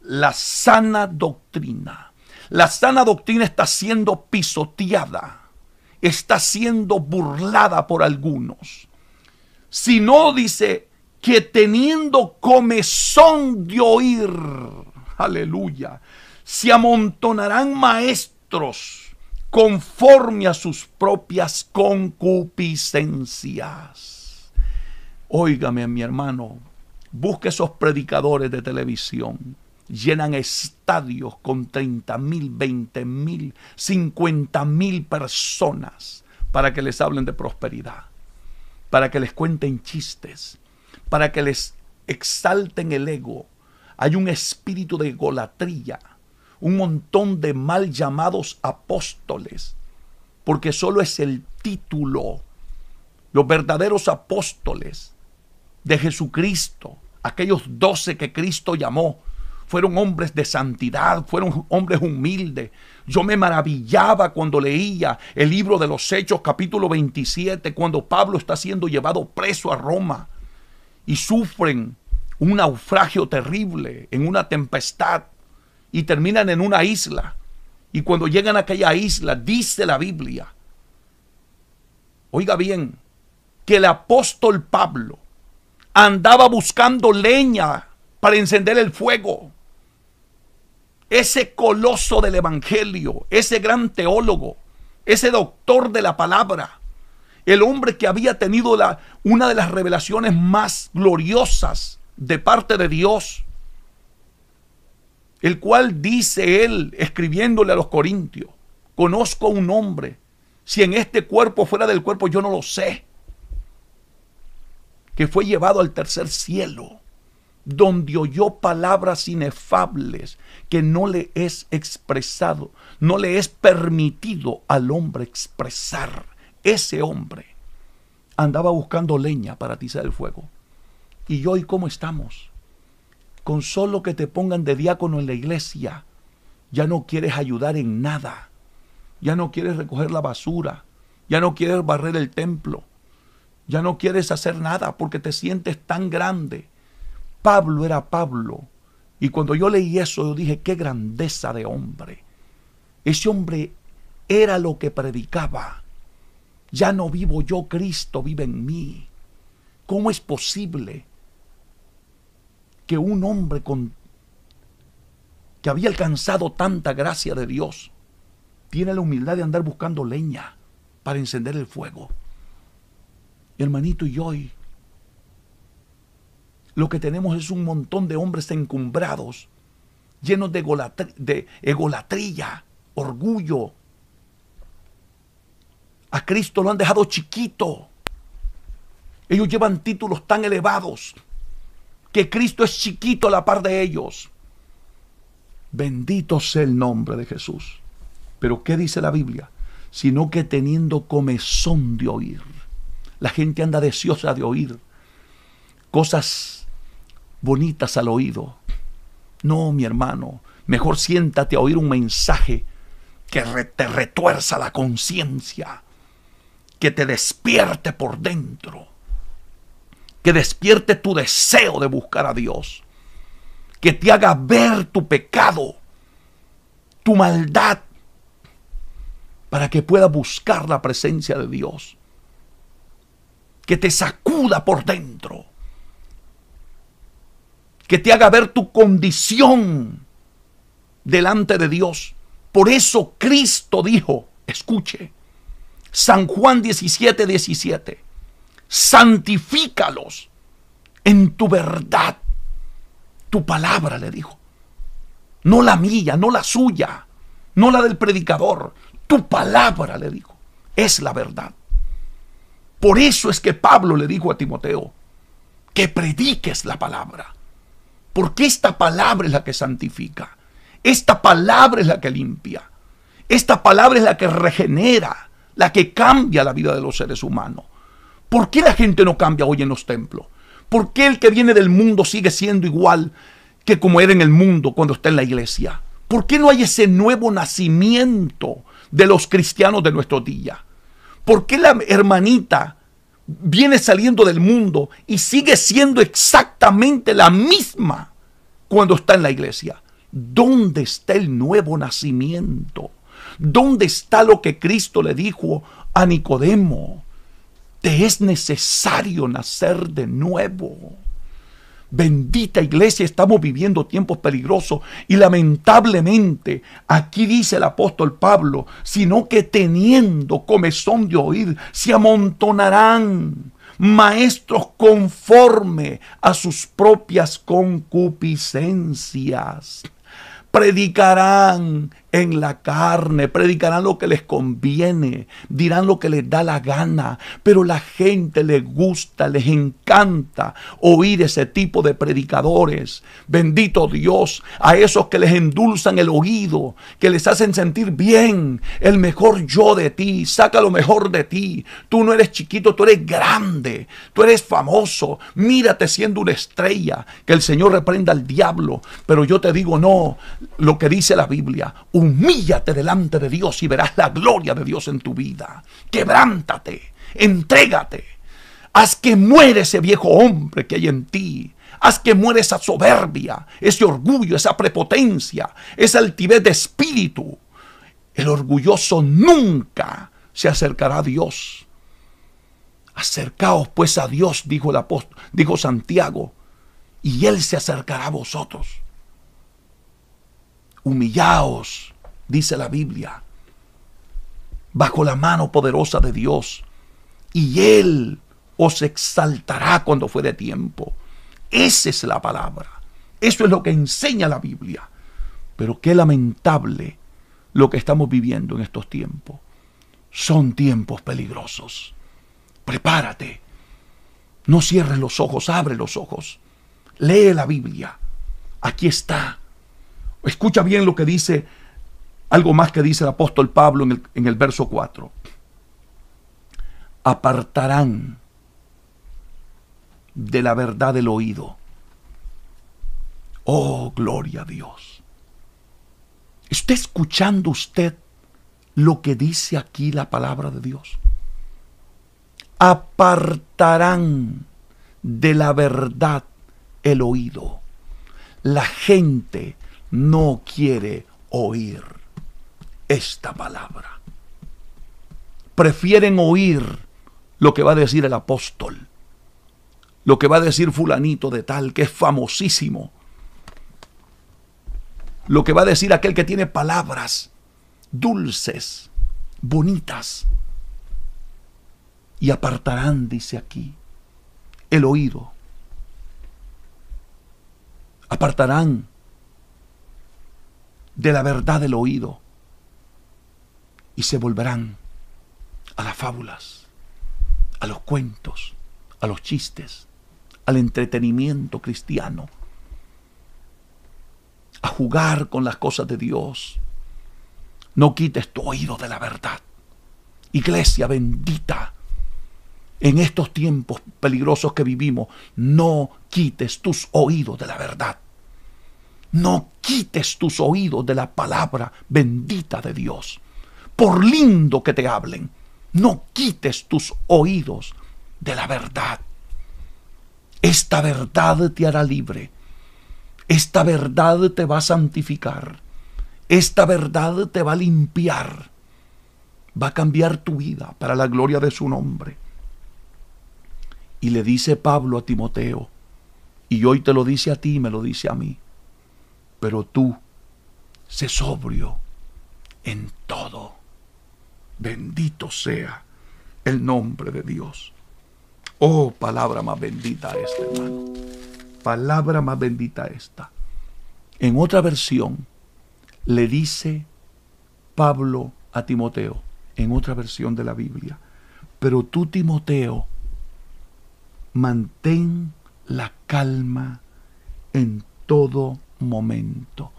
la sana doctrina. La sana doctrina está siendo pisoteada, está siendo burlada por algunos. Si no, dice que teniendo comezón de oír, Aleluya. Se amontonarán maestros conforme a sus propias concupiscencias. Óigame, mi hermano, busque esos predicadores de televisión. Llenan estadios con 30 mil, 20 mil, 50 mil personas para que les hablen de prosperidad, para que les cuenten chistes, para que les exalten el ego, hay un espíritu de golatría, un montón de mal llamados apóstoles, porque solo es el título. Los verdaderos apóstoles de Jesucristo, aquellos doce que Cristo llamó, fueron hombres de santidad, fueron hombres humildes. Yo me maravillaba cuando leía el libro de los Hechos capítulo 27, cuando Pablo está siendo llevado preso a Roma y sufren un naufragio terrible, en una tempestad, y terminan en una isla. Y cuando llegan a aquella isla, dice la Biblia, oiga bien, que el apóstol Pablo andaba buscando leña para encender el fuego. Ese coloso del Evangelio, ese gran teólogo, ese doctor de la palabra, el hombre que había tenido la, una de las revelaciones más gloriosas de parte de Dios, el cual dice él escribiéndole a los corintios, conozco un hombre, si en este cuerpo fuera del cuerpo yo no lo sé, que fue llevado al tercer cielo, donde oyó palabras inefables que no le es expresado, no le es permitido al hombre expresar. Ese hombre andaba buscando leña para atizar el fuego y hoy cómo estamos. Con solo que te pongan de diácono en la iglesia, ya no quieres ayudar en nada, ya no quieres recoger la basura, ya no quieres barrer el templo, ya no quieres hacer nada porque te sientes tan grande. Pablo era Pablo. Y cuando yo leí eso, yo dije, qué grandeza de hombre. Ese hombre era lo que predicaba. Ya no vivo yo, Cristo vive en mí. ¿Cómo es posible que un hombre con, que había alcanzado tanta gracia de Dios tiene la humildad de andar buscando leña para encender el fuego. Hermanito y hoy, lo que tenemos es un montón de hombres encumbrados, llenos de, de egolatría orgullo. A Cristo lo han dejado chiquito. Ellos llevan títulos tan elevados que Cristo es chiquito a la par de ellos. Bendito sea el nombre de Jesús. Pero ¿qué dice la Biblia? Sino que teniendo comezón de oír. La gente anda deseosa de oír cosas bonitas al oído. No, mi hermano, mejor siéntate a oír un mensaje que te retuerza la conciencia, que te despierte por dentro que despierte tu deseo de buscar a Dios, que te haga ver tu pecado, tu maldad, para que pueda buscar la presencia de Dios, que te sacuda por dentro, que te haga ver tu condición delante de Dios. Por eso Cristo dijo, escuche, San Juan 17, 17, santifícalos en tu verdad. Tu palabra, le dijo. No la mía, no la suya, no la del predicador. Tu palabra, le dijo, es la verdad. Por eso es que Pablo le dijo a Timoteo, que prediques la palabra. Porque esta palabra es la que santifica. Esta palabra es la que limpia. Esta palabra es la que regenera, la que cambia la vida de los seres humanos. ¿Por qué la gente no cambia hoy en los templos? ¿Por qué el que viene del mundo sigue siendo igual que como era en el mundo cuando está en la iglesia? ¿Por qué no hay ese nuevo nacimiento de los cristianos de nuestro día? ¿Por qué la hermanita viene saliendo del mundo y sigue siendo exactamente la misma cuando está en la iglesia? ¿Dónde está el nuevo nacimiento? ¿Dónde está lo que Cristo le dijo a Nicodemo? Te es necesario nacer de nuevo. Bendita iglesia, estamos viviendo tiempos peligrosos y lamentablemente aquí dice el apóstol Pablo, sino que teniendo comezón de oír, se amontonarán maestros conforme a sus propias concupiscencias predicarán en la carne, predicarán lo que les conviene, dirán lo que les da la gana, pero la gente les gusta, les encanta oír ese tipo de predicadores. Bendito Dios, a esos que les endulzan el oído, que les hacen sentir bien, el mejor yo de ti, saca lo mejor de ti. Tú no eres chiquito, tú eres grande, tú eres famoso, mírate siendo una estrella, que el Señor reprenda al diablo, pero yo te digo no, lo que dice la Biblia, Humíllate delante de Dios y verás la gloria de Dios en tu vida. Quebrántate, entrégate. Haz que muere ese viejo hombre que hay en ti. Haz que muera esa soberbia, ese orgullo, esa prepotencia, esa altivez de espíritu. El orgulloso nunca se acercará a Dios. Acercaos pues a Dios, dijo el apóstol, dijo Santiago, y él se acercará a vosotros. Humillaos dice la Biblia, bajo la mano poderosa de Dios, y Él os exaltará cuando fuere tiempo. Esa es la palabra. Eso es lo que enseña la Biblia. Pero qué lamentable lo que estamos viviendo en estos tiempos. Son tiempos peligrosos. Prepárate. No cierres los ojos, abre los ojos. Lee la Biblia. Aquí está. Escucha bien lo que dice algo más que dice el apóstol Pablo en el, verso 4. Apartarán de la verdad el oído. Oh, gloria a Dios. ¿Está escuchando usted lo que dice aquí la palabra de Dios? Apartarán de la verdad el oído. La gente no quiere oír esta palabra. Prefieren oír lo que va a decir el apóstol, lo que va a decir fulanito de tal, que es famosísimo, lo que va a decir aquel que tiene palabras dulces, bonitas. Y apartarán, dice aquí, el oído. Apartarán de la verdad el oído y se volverán a las fábulas, a los cuentos, a los chistes, al entretenimiento cristiano, a jugar con las cosas de Dios. No quites tu oído de la verdad. Iglesia bendita, en estos tiempos peligrosos que vivimos, no quites tus oídos de la verdad. No quites tus oídos de la palabra bendita de Dios por lindo que te hablen, no quites tus oídos de la verdad. Esta verdad te hará libre. Esta verdad te va a santificar. Esta verdad te va a limpiar. Va a cambiar tu vida para la gloria de su nombre. Y le dice Pablo a Timoteo, y hoy te lo dice a ti, y me lo dice a mí, pero tú, sé sobrio en todo Bendito sea el nombre de Dios. Oh, palabra más bendita esta, hermano. Palabra más bendita esta. En otra versión, le dice Pablo a Timoteo, en otra versión de la Biblia, pero tú, Timoteo, mantén la calma en todo momento.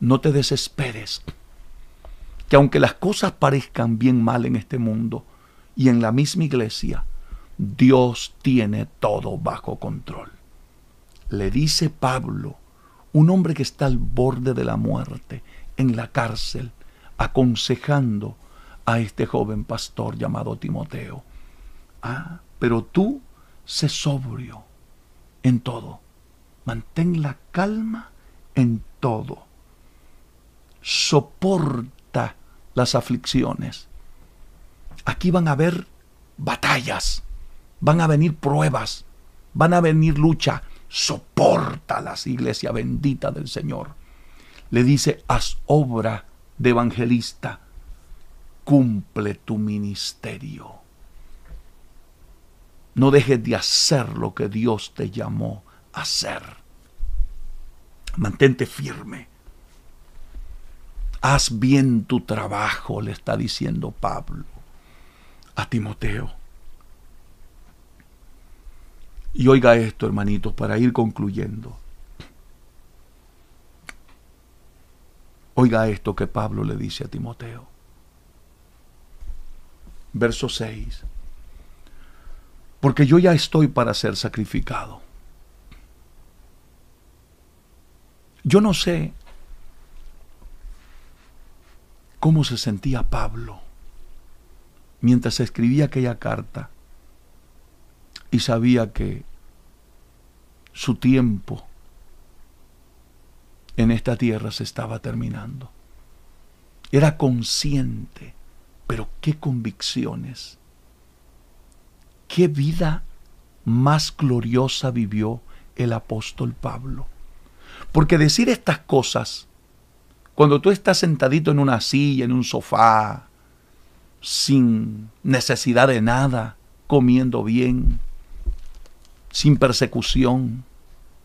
No te desesperes que aunque las cosas parezcan bien mal en este mundo y en la misma iglesia, Dios tiene todo bajo control. Le dice Pablo, un hombre que está al borde de la muerte, en la cárcel, aconsejando a este joven pastor llamado Timoteo. Ah, pero tú sé sobrio en todo. Mantén la calma en todo. Soporta las aflicciones. Aquí van a haber batallas, van a venir pruebas, van a venir lucha. Sopórtalas, iglesia bendita del Señor. Le dice, haz obra de evangelista, cumple tu ministerio. No dejes de hacer lo que Dios te llamó a hacer. Mantente firme Haz bien tu trabajo, le está diciendo Pablo a Timoteo. Y oiga esto, hermanitos, para ir concluyendo. Oiga esto que Pablo le dice a Timoteo. Verso 6. Porque yo ya estoy para ser sacrificado. Yo no sé cómo se sentía Pablo mientras escribía aquella carta y sabía que su tiempo en esta tierra se estaba terminando. Era consciente, pero qué convicciones, qué vida más gloriosa vivió el apóstol Pablo. Porque decir estas cosas cuando tú estás sentadito en una silla, en un sofá, sin necesidad de nada, comiendo bien, sin persecución,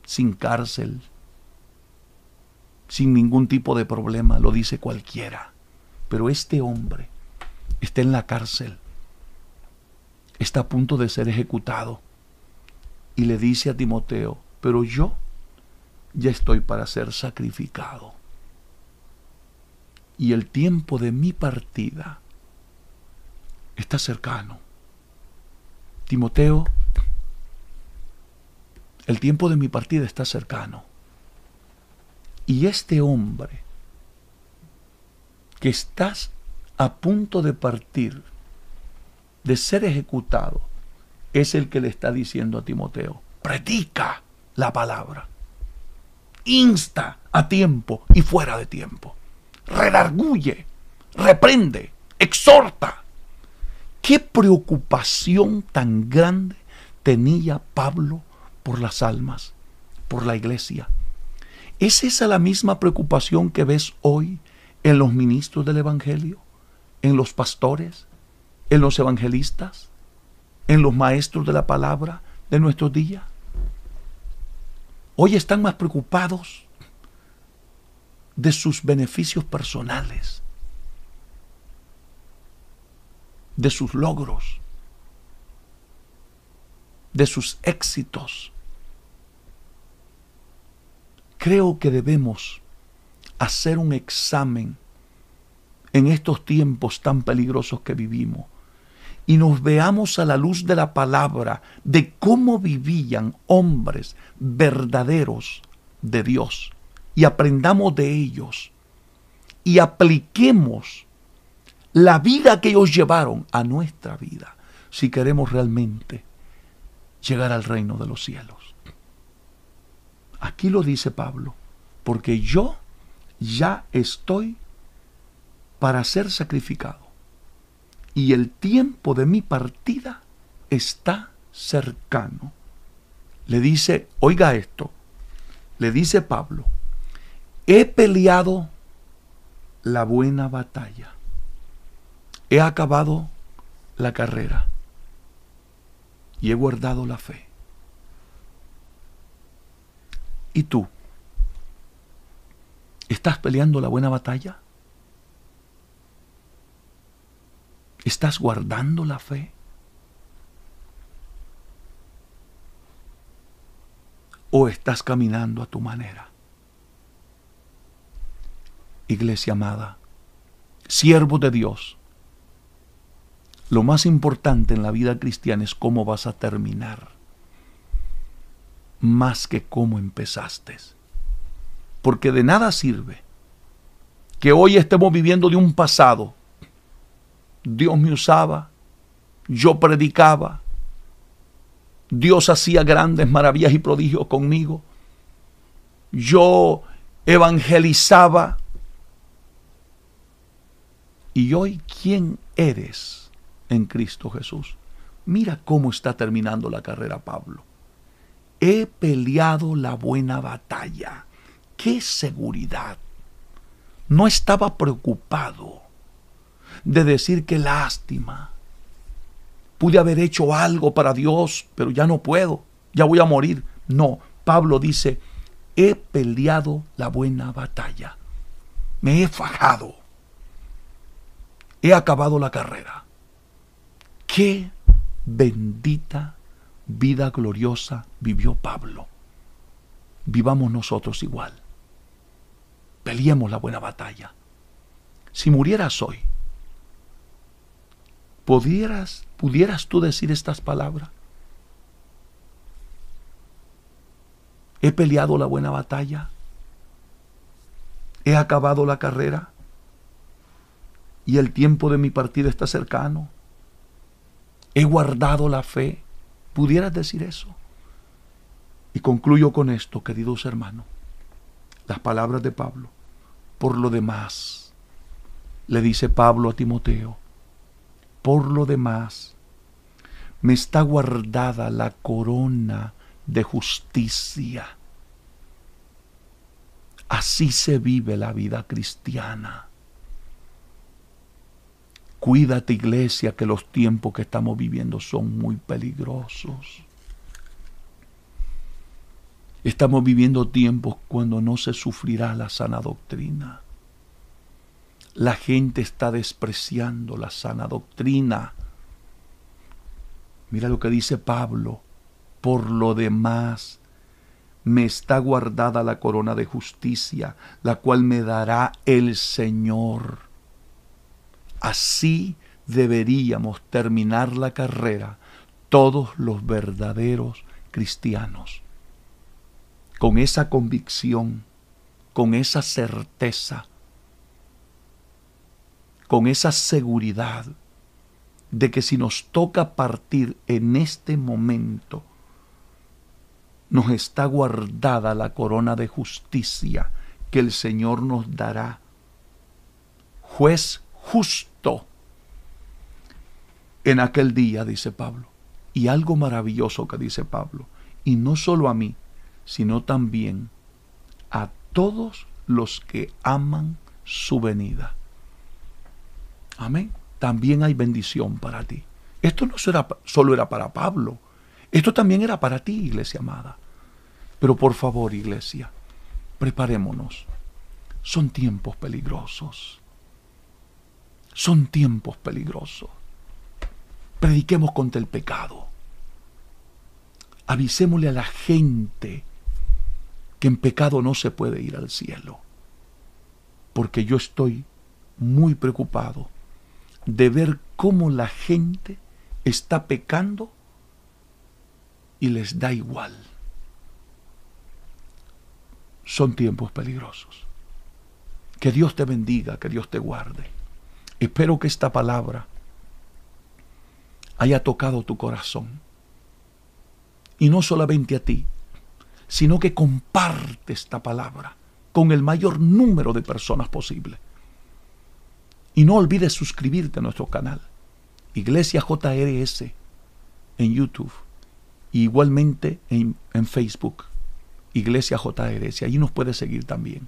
sin cárcel, sin ningún tipo de problema, lo dice cualquiera. Pero este hombre está en la cárcel, está a punto de ser ejecutado y le dice a Timoteo, pero yo ya estoy para ser sacrificado y el tiempo de mi partida está cercano. Timoteo, el tiempo de mi partida está cercano. Y este hombre que estás a punto de partir, de ser ejecutado, es el que le está diciendo a Timoteo, predica la palabra, insta a tiempo y fuera de tiempo redarguye, reprende, exhorta. ¿Qué preocupación tan grande tenía Pablo por las almas, por la iglesia? ¿Es esa la misma preocupación que ves hoy en los ministros del Evangelio, en los pastores, en los evangelistas, en los maestros de la palabra de nuestros días? Hoy están más preocupados de sus beneficios personales, de sus logros, de sus éxitos. Creo que debemos hacer un examen en estos tiempos tan peligrosos que vivimos y nos veamos a la luz de la palabra de cómo vivían hombres verdaderos de Dios y aprendamos de ellos y apliquemos la vida que ellos llevaron a nuestra vida si queremos realmente llegar al reino de los cielos. Aquí lo dice Pablo, porque yo ya estoy para ser sacrificado y el tiempo de mi partida está cercano. Le dice, oiga esto, le dice Pablo, He peleado la buena batalla. He acabado la carrera. Y he guardado la fe. ¿Y tú? ¿Estás peleando la buena batalla? ¿Estás guardando la fe? ¿O estás caminando a tu manera? iglesia amada, siervo de Dios, lo más importante en la vida cristiana es cómo vas a terminar, más que cómo empezaste. Porque de nada sirve que hoy estemos viviendo de un pasado. Dios me usaba, yo predicaba, Dios hacía grandes maravillas y prodigios conmigo, yo evangelizaba, y hoy quién eres en Cristo Jesús. Mira cómo está terminando la carrera Pablo. He peleado la buena batalla. ¡Qué seguridad! No estaba preocupado de decir que lástima. Pude haber hecho algo para Dios, pero ya no puedo, ya voy a morir. No, Pablo dice, he peleado la buena batalla. Me he fajado he acabado la carrera. Qué bendita vida gloriosa vivió Pablo. Vivamos nosotros igual. Peleemos la buena batalla. Si murieras hoy, ¿pudieras, ¿pudieras tú decir estas palabras? He peleado la buena batalla. He acabado la carrera y el tiempo de mi partida está cercano. He guardado la fe. ¿Pudieras decir eso? Y concluyo con esto, queridos hermanos. Las palabras de Pablo. Por lo demás, le dice Pablo a Timoteo, por lo demás, me está guardada la corona de justicia. Así se vive la vida cristiana. Cuídate iglesia, que los tiempos que estamos viviendo son muy peligrosos. Estamos viviendo tiempos cuando no se sufrirá la sana doctrina. La gente está despreciando la sana doctrina. Mira lo que dice Pablo. Por lo demás, me está guardada la corona de justicia, la cual me dará el Señor Así deberíamos terminar la carrera todos los verdaderos cristianos. Con esa convicción, con esa certeza, con esa seguridad de que si nos toca partir en este momento, nos está guardada la corona de justicia que el Señor nos dará. Juez justo en aquel día, dice Pablo. Y algo maravilloso que dice Pablo, y no solo a mí, sino también a todos los que aman su venida. Amén. También hay bendición para ti. Esto no será solo era para Pablo, esto también era para ti, iglesia amada. Pero por favor, iglesia, preparémonos. Son tiempos peligrosos. Son tiempos peligrosos. Prediquemos contra el pecado. Avisémosle a la gente que en pecado no se puede ir al cielo. Porque yo estoy muy preocupado de ver cómo la gente está pecando y les da igual. Son tiempos peligrosos. Que Dios te bendiga, que Dios te guarde. Espero que esta palabra haya tocado tu corazón. Y no solamente a ti, sino que comparte esta palabra con el mayor número de personas posible. Y no olvides suscribirte a nuestro canal, Iglesia JRS, en YouTube, e igualmente en, Facebook, Iglesia JRS. Ahí nos puedes seguir también.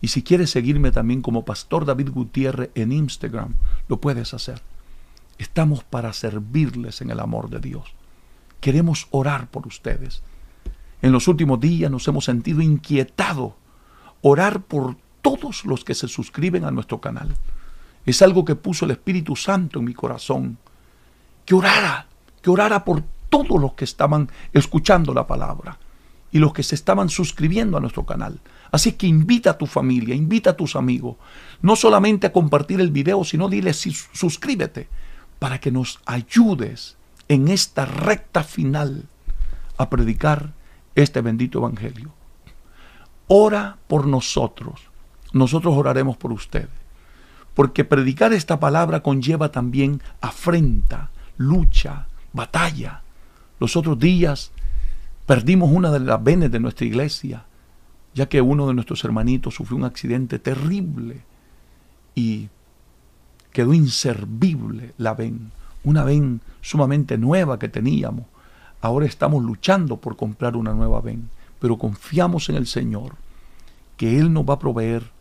Y si quieres seguirme también como Pastor David Gutiérrez en Instagram, lo puedes hacer. Estamos para servirles en el amor de Dios. Queremos orar por ustedes. En los últimos días nos hemos sentido inquietados orar por todos los que se suscriben a nuestro canal. Es algo que puso el Espíritu Santo en mi corazón. Que orara, que orara por todos los que estaban escuchando la palabra y los que se estaban suscribiendo a nuestro canal. Así que invita a tu familia, invita a tus amigos, no solamente a compartir el video, sino dile suscríbete para que nos ayudes en esta recta final a predicar este bendito evangelio. Ora por nosotros, nosotros oraremos por ustedes, porque predicar esta palabra conlleva también afrenta, lucha, batalla. Los otros días perdimos una de las venas de nuestra iglesia, ya que uno de nuestros hermanitos sufrió un accidente terrible y quedó inservible la ven, una ven sumamente nueva que teníamos. Ahora estamos luchando por comprar una nueva ven, pero confiamos en el Señor, que Él nos va a proveer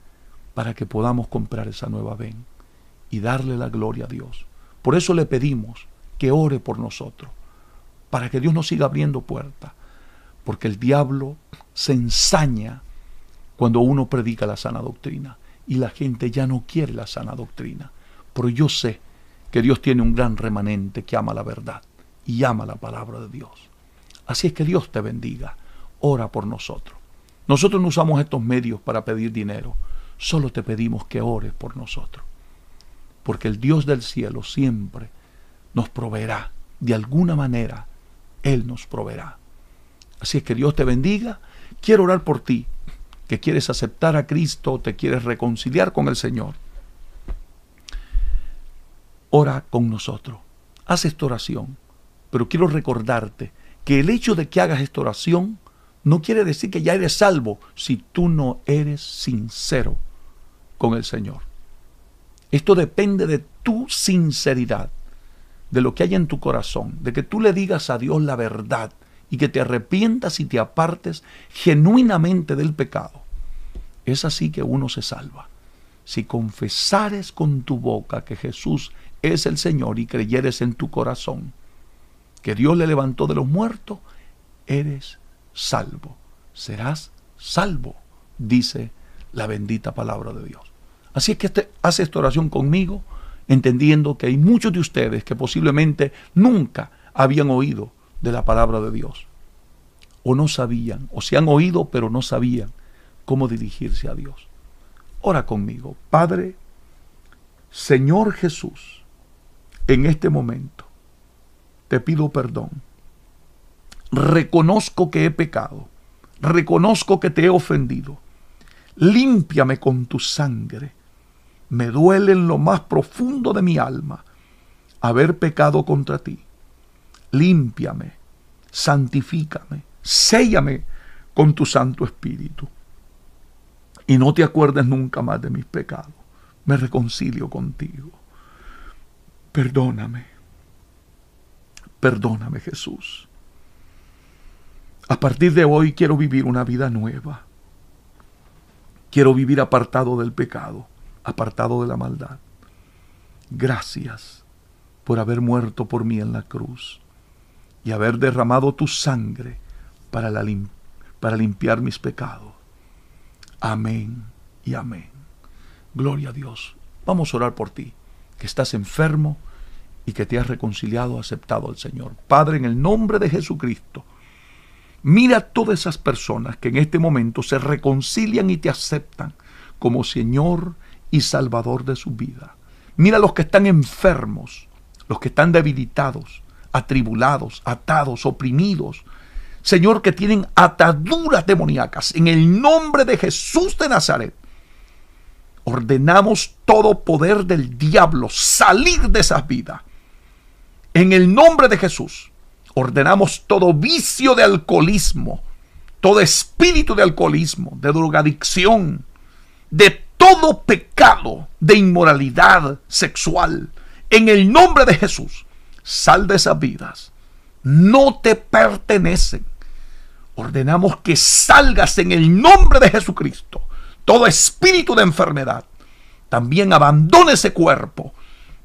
para que podamos comprar esa nueva ven y darle la gloria a Dios. Por eso le pedimos que ore por nosotros, para que Dios nos siga abriendo puertas, porque el diablo se ensaña cuando uno predica la sana doctrina y la gente ya no quiere la sana doctrina. Pero yo sé que Dios tiene un gran remanente que ama la verdad y ama la palabra de Dios. Así es que Dios te bendiga. Ora por nosotros. Nosotros no usamos estos medios para pedir dinero. Solo te pedimos que ores por nosotros. Porque el Dios del cielo siempre nos proveerá. De alguna manera, Él nos proveerá. Así es que Dios te bendiga. Quiero orar por ti que quieres aceptar a Cristo, te quieres reconciliar con el Señor, ora con nosotros. Haz esta oración, pero quiero recordarte que el hecho de que hagas esta oración no quiere decir que ya eres salvo si tú no eres sincero con el Señor. Esto depende de tu sinceridad, de lo que hay en tu corazón, de que tú le digas a Dios la verdad, y que te arrepientas y te apartes genuinamente del pecado. Es así que uno se salva. Si confesares con tu boca que Jesús es el Señor y creyeres en tu corazón que Dios le levantó de los muertos, eres salvo. Serás salvo, dice la bendita palabra de Dios. Así es que este, hace esta oración conmigo, entendiendo que hay muchos de ustedes que posiblemente nunca habían oído de la palabra de Dios. O no sabían, o se han oído, pero no sabían cómo dirigirse a Dios. Ora conmigo, Padre, Señor Jesús, en este momento te pido perdón. Reconozco que he pecado, reconozco que te he ofendido. Límpiame con tu sangre. Me duele en lo más profundo de mi alma haber pecado contra ti límpiame, santifícame, séllame con tu Santo Espíritu. Y no te acuerdes nunca más de mis pecados. Me reconcilio contigo. Perdóname. Perdóname Jesús. A partir de hoy quiero vivir una vida nueva. Quiero vivir apartado del pecado, apartado de la maldad. Gracias por haber muerto por mí en la cruz y haber derramado tu sangre para, la para limpiar mis pecados. Amén y amén. Gloria a Dios. Vamos a orar por ti, que estás enfermo y que te has reconciliado, aceptado al Señor. Padre, en el nombre de Jesucristo, mira a todas esas personas que en este momento se reconcilian y te aceptan como Señor y Salvador de su vida. Mira a los que están enfermos, los que están debilitados, atribulados, atados, oprimidos. Señor, que tienen ataduras demoníacas. En el nombre de Jesús de Nazaret, ordenamos todo poder del diablo salir de esas vidas. En el nombre de Jesús, ordenamos todo vicio de alcoholismo, todo espíritu de alcoholismo, de drogadicción, de todo pecado de inmoralidad sexual. En el nombre de Jesús, Sal de esas vidas. No te pertenecen. Ordenamos que salgas en el nombre de Jesucristo. Todo espíritu de enfermedad. También abandona ese cuerpo,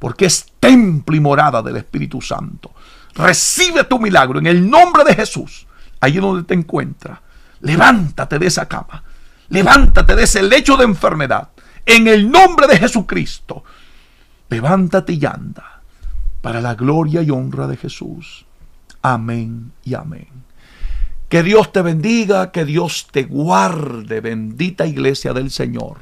porque es templo y morada del Espíritu Santo. Recibe tu milagro en el nombre de Jesús. Allí donde te encuentras. Levántate de esa cama. Levántate de ese lecho de enfermedad. En el nombre de Jesucristo. Levántate y anda para la gloria y honra de Jesús. Amén y amén. Que Dios te bendiga, que Dios te guarde, bendita iglesia del Señor.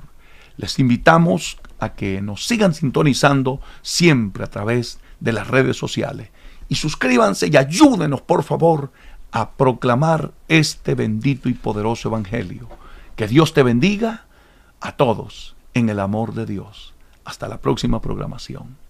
Les invitamos a que nos sigan sintonizando siempre a través de las redes sociales. Y suscríbanse y ayúdenos, por favor, a proclamar este bendito y poderoso Evangelio. Que Dios te bendiga a todos en el amor de Dios. Hasta la próxima programación.